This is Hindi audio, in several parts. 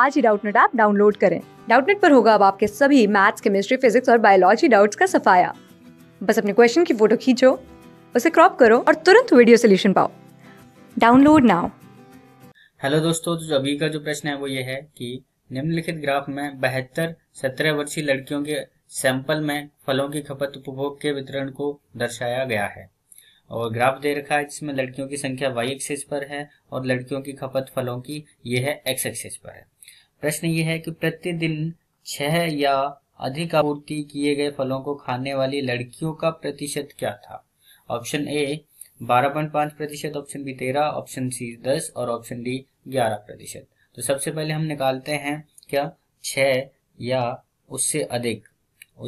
आज ही डाउटनेट ऐप डाउनलोड करें डाउटनेट पर होगा अब आपके सभी मैथ्स केमिस्ट्री फिजिक्स और बायोलॉजी डाउट्स का सफाया बस अपने क्वेश्चन की फोटो खींचो उसे क्रॉप करो और तुरंत वीडियो सोल्यूशन पाओ डाउनलोड नाउ हेलो दोस्तों तो अभी का जो प्रश्न है वो ये है कि निम्नलिखित ग्राफ में बहत्तर सत्रह वर्षीय लड़कियों के सैंपल में फलों की खपत उपभोग के वितरण को दर्शाया गया है और ग्राफ दे रखा है जिसमें लड़कियों की संख्या वाई एक्सेस पर है और लड़कियों की खपत फलों की यह है एक्स एक्सेस पर है प्रश्न ये है कि प्रतिदिन छह या अधिक आपूर्ति किए गए फलों को खाने वाली लड़कियों का प्रतिशत क्या था ऑप्शन ए 12.5 प्रतिशत ऑप्शन बी 13 ऑप्शन सी 10 और ऑप्शन डी 11 प्रतिशत तो सबसे पहले हम निकालते हैं क्या छह या उससे अधिक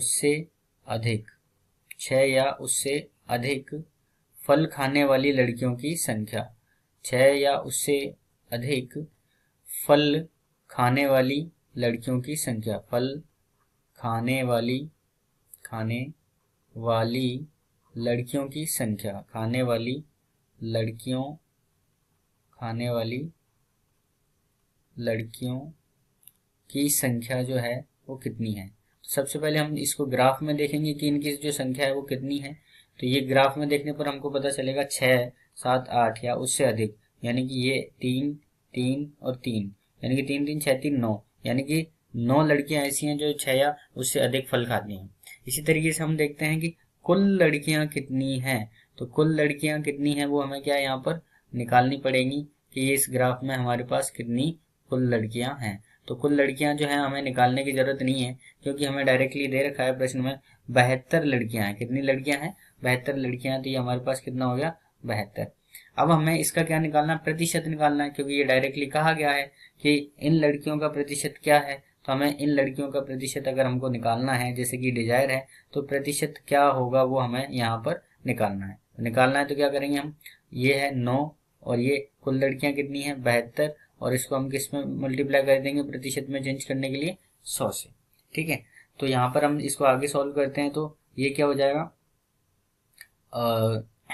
उससे अधिक छह या उससे अधिक फल खाने वाली लड़कियों की संख्या छः या उससे अधिक फल खाने वाली लड़कियों की संख्या फल खाने वाली खाने वाली लड़कियों की संख्या खाने वाली लड़कियों खाने वाली लड़कियों की संख्या जो है वो कितनी है तो सबसे पहले हम इसको ग्राफ में देखेंगे कि इनकी जो संख्या है वो कितनी है तो ये ग्राफ में देखने पर हमको पता चलेगा छः सात आठ या उससे अधिक यानी कि ये तीन तीन और तीन यानी कि तीन तीन छः तीन नौ यानी कि नौ लड़कियां ऐसी हैं जो छः या उससे अधिक फल खाती हैं इसी तरीके से हम देखते हैं कि कुल लड़कियां कितनी हैं तो कुल लड़कियां कितनी हैं वो हमें क्या यहाँ पर निकालनी पड़ेगी कि ये इस ग्राफ में हमारे पास कितनी कुल लड़कियां हैं तो कुल लड़कियां जो है हमें निकालने की जरूरत नहीं है क्योंकि हमें डायरेक्टली दे रखा है प्रश्न में बहत्तर लड़कियां हैं कितनी लड़कियां हैं बहत्तर लड़कियां तो ये हमारे पास कितना हो गया बहत्तर अब हमें इसका क्या निकालना प्रतिशत निकालना है क्योंकि ये डायरेक्टली कहा गया है कि इन लड़कियों का प्रतिशत क्या है तो हमें इन लड़कियों का प्रतिशत अगर हमको निकालना है जैसे कि डिजायर है तो प्रतिशत क्या होगा वो हमें यहाँ पर निकालना है निकालना है तो क्या करेंगे हम ये है नौ और ये कुल लड़कियां कितनी है बहत्तर और इसको हम किस में मल्टीप्लाई कर देंगे प्रतिशत में चेंज करने के लिए सौ से ठीक है तो यहाँ पर हम इसको आगे सॉल्व करते हैं तो ये क्या हो जाएगा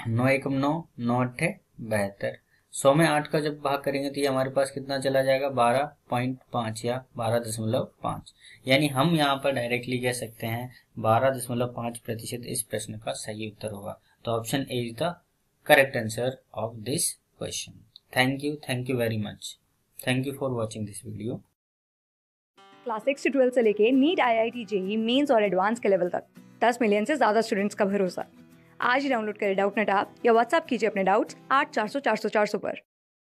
नौ एकम नौ नौ अट्ठे बहत्तर सौ में आठ का जब भाग करेंगे तो ये हमारे पास कितना चला जाएगा बारह पॉइंट पाँच या बारह दशमलव पाँच यानी हम यहाँ पर डायरेक्टली कह सकते हैं बारह दशमलव पाँच प्रतिशत इस प्रश्न का सही उत्तर होगा तो option A is the correct answer of this question thank you thank you very much thank you for watching this video class six से ट्वेल्थ से लेके NEET I I T JEE Mains और एडवांस के लेवल तक दस मिलियन से ज़्यादा स्टूडेंट्स का भरोसा आज ही डाउनलोड करें डाउट नेट या व्हाट्सअप कीजिए अपने डाउट्स आठ चार सौ चार सौ चार सौ पर